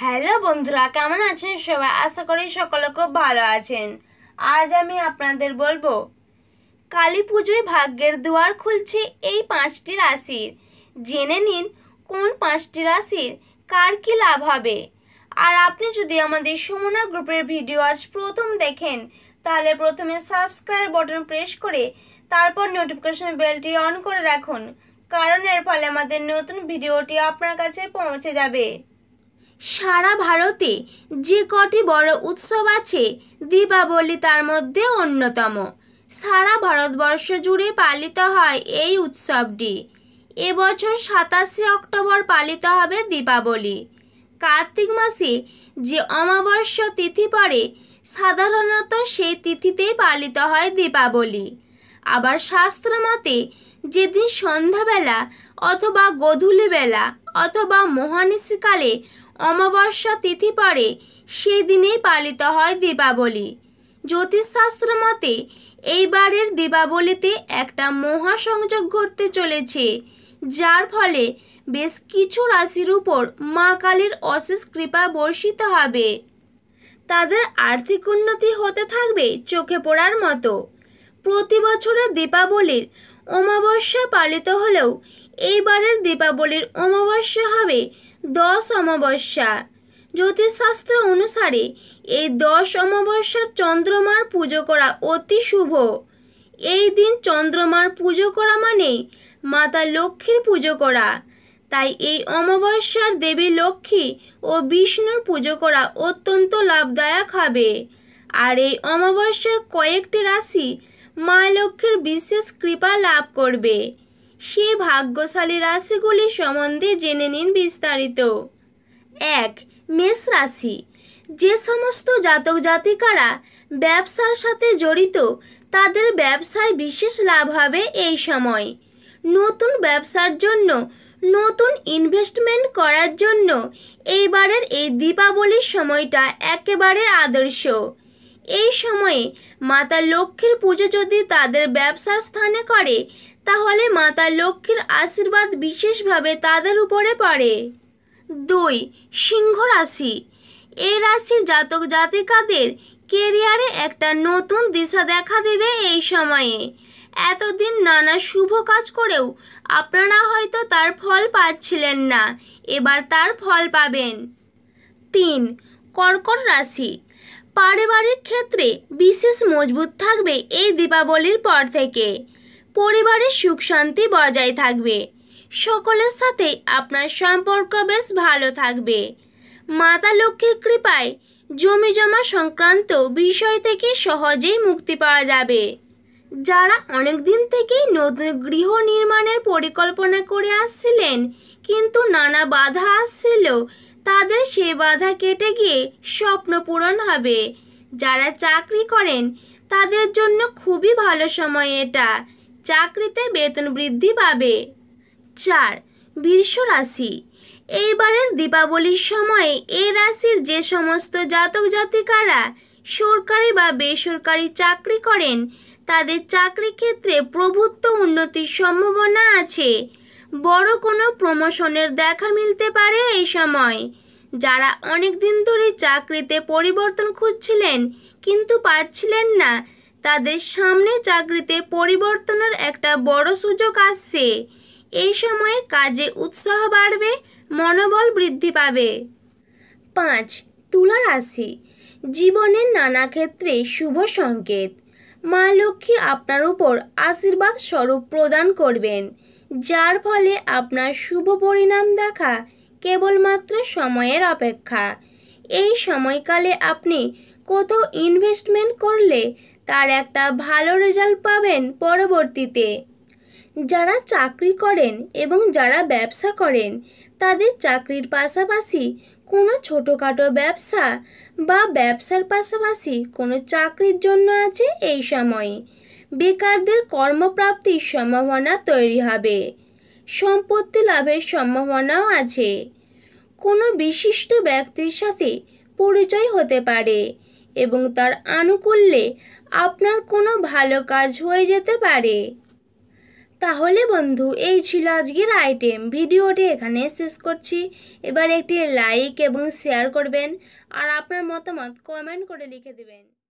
hello বন্ধুরা কেমন আছেন সবাই আশা করি সকলে খুব ভালো আছেন আজ আমি আপনাদের বলবো কালী পুজোয় ভাগ্যের দুয়ার খুলছে এই পাঁচটি রাশির জেনে নিন কোন পাঁচটি রাশির কার কী লাভ হবে আর আপনি যদি আমাদের সুমনা গ্রুপের ভিডিও আজ প্রথম দেখেন তাহলে প্রথমে সাবস্ক্রাইব বটন প্রেস করে তারপর নোটিফিকেশন বেলটি অন করে রাখুন কারণ এর ফলে আমাদের নতুন ভিডিওটি আপনার কাছে পৌঁছে যাবে সারা ভারতে যে কটি বড় উৎসব আছে দীপাবলি তার মধ্যে অন্যতম সারা ভারতবর্ষ জুড়ে পালিত হয় এই উৎসবটি এবছর সাতাশে অক্টোবর পালিত হবে দীপাবলি কার্তিক মাসে যে অমাবস্যা তিথি পড়ে সাধারণত সেই তিথিতেই পালিত হয় দীপাবলি আবার শাস্ত্র মতে যেদিন সন্ধ্যাবেলা অথবা গধূলিবেলা অথবা মহানিশিকালে অমাবস্যা তিথি পড়ে সেই দিনেই পালিত হয় দীপাবলি জ্যোতিষশাস্ত্র মতে এইবারের দীপাবলিতে একটা মহাসংযোগ ঘটতে চলেছে যার ফলে বেশ কিছু রাশির উপর মা কালীর অশেষ কৃপা বর্ষিত হবে তাদের আর্থিক উন্নতি হতে থাকবে চোখে পড়ার মতো প্রতি বছরের দীপাবলির অমাবস্যা পালিত হলেও এইবারের দীপাবলির অমাবস্যা হবে দশ অমাবস্যা জ্যোতিষশাস্ত্র অনুসারে এই দশ অমাবস্যার চন্দ্রমার পুজো করা অতি শুভ এই দিন চন্দ্রমার পুজো করা মানে মাতা লক্ষ্মীর পুজো করা তাই এই অমাবস্যার দেবী লক্ষ্মী ও বিষ্ণুর পুজো করা অত্যন্ত লাভদায়ক হবে আর এই অমাবস্যার কয়েকটি রাশি মা লক্ষ্মীর বিশেষ কৃপা লাভ করবে সে ভাগ্যশালী রাশিগুলি সম্বন্ধে জেনে নিন বিস্তারিত এক মেষ রাশি যে সমস্ত জাতক জাতিকারা ব্যবসার সাথে জড়িত তাদের ব্যবসায় বিশেষ লাভ হবে এই সময় নতুন ব্যবসার জন্য নতুন ইনভেস্টমেন্ট করার জন্য এইবারের এই দীপাবলির সময়টা একেবারে আদর্শ এই সময়ে মাতা লক্ষ্মীর পুজো যদি তাদের ব্যবসার স্থানে করে তাহলে মাতা লক্ষ্মীর আশীর্বাদ বিশেষভাবে তাদের উপরে পড়ে দুই সিংহ রাশি এই রাশির জাতক জাতিকাদের কেরিয়ারে একটা নতুন দিশা দেখা দেবে এই সময়ে এতদিন নানা শুভ কাজ করেও আপনারা হয়তো তার ফল পাচ্ছিলেন না এবার তার ফল পাবেন তিন কর্কট রাশি পারিবারিক ক্ষেত্রে বিশেষ মজবুত থাকবে এই দীপাবলির পর থেকে পরিবারের সুখ শান্তি বজায় থাকবে সকলের সাথে আপনার সম্পর্ক বেশ ভালো থাকবে মাতা লক্ষ্মীর কৃপায় জমি জমা সংক্রান্ত বিষয় থেকে সহজেই মুক্তি পাওয়া যাবে যারা অনেক দিন থেকেই নতুন গৃহ নির্মাণের পরিকল্পনা করে আসছিলেন কিন্তু নানা বাধা আসছিল তাদের সে বাধা কেটে গিয়ে স্বপ্ন পূরণ হবে যারা চাকরি করেন তাদের জন্য খুবই ভালো সময় এটা চাকরিতে বেতন বৃদ্ধি পাবে চার বিশ্ব রাশি এইবারের দীপাবলির সময়ে এ রাশির যে সমস্ত জাতক জাতিকারা সরকারি বা বেসরকারি চাকরি করেন তাদের চাকরি ক্ষেত্রে প্রভুত্ব উন্নতির সম্ভাবনা আছে বড় কোনো প্রমোশনের দেখা মিলতে পারে এই সময় যারা অনেক দিন ধরে চাকরিতে পরিবর্তন খুঁজছিলেন কিন্তু পাচ্ছিলেন না তাদের সামনে চাকরিতে পরিবর্তনের একটা বড় সুযোগ আসছে এই সময়ে কাজে উৎসাহ বাড়বে মনোবল বৃদ্ধি পাবে পাঁচ তুলা রাশি জীবনের নানা ক্ষেত্রে শুভ সংকেত মা লক্ষ্মী আপনার উপর আশীর্বাদ স্বরূপ প্রদান করবেন যার ফলে আপনার শুভ পরিণাম দেখা কেবলমাত্র সময়ের অপেক্ষা এই সময়কালে আপনি কোথাও ইনভেস্টমেন্ট করলে তার একটা ভালো রেজাল্ট পাবেন পরবর্তীতে যারা চাকরি করেন এবং যারা ব্যবসা করেন তাদের চাকরির পাশাপাশি কোনো ছোটোখাটো ব্যবসা বা ব্যবসার পাশাপাশি কোনো চাকরির জন্য আছে এই সময়ে বেকারদের কর্মপ্রাপ্তির সম্ভাবনা তৈরি হবে সম্পত্তি লাভের সম্ভাবনাও আছে কোনো বিশিষ্ট ব্যক্তির সাথে পরিচয় হতে পারে এবং তার আনুকূল্যে আপনার কোনো ভালো কাজ হয়ে যেতে পারে তাহলে বন্ধু এই ছিল আজকের আইটেম ভিডিওটি এখানে শেষ করছি এবার একটি লাইক এবং শেয়ার করবেন আর আপনার মতামত কমেন্ট করে লিখে দেবেন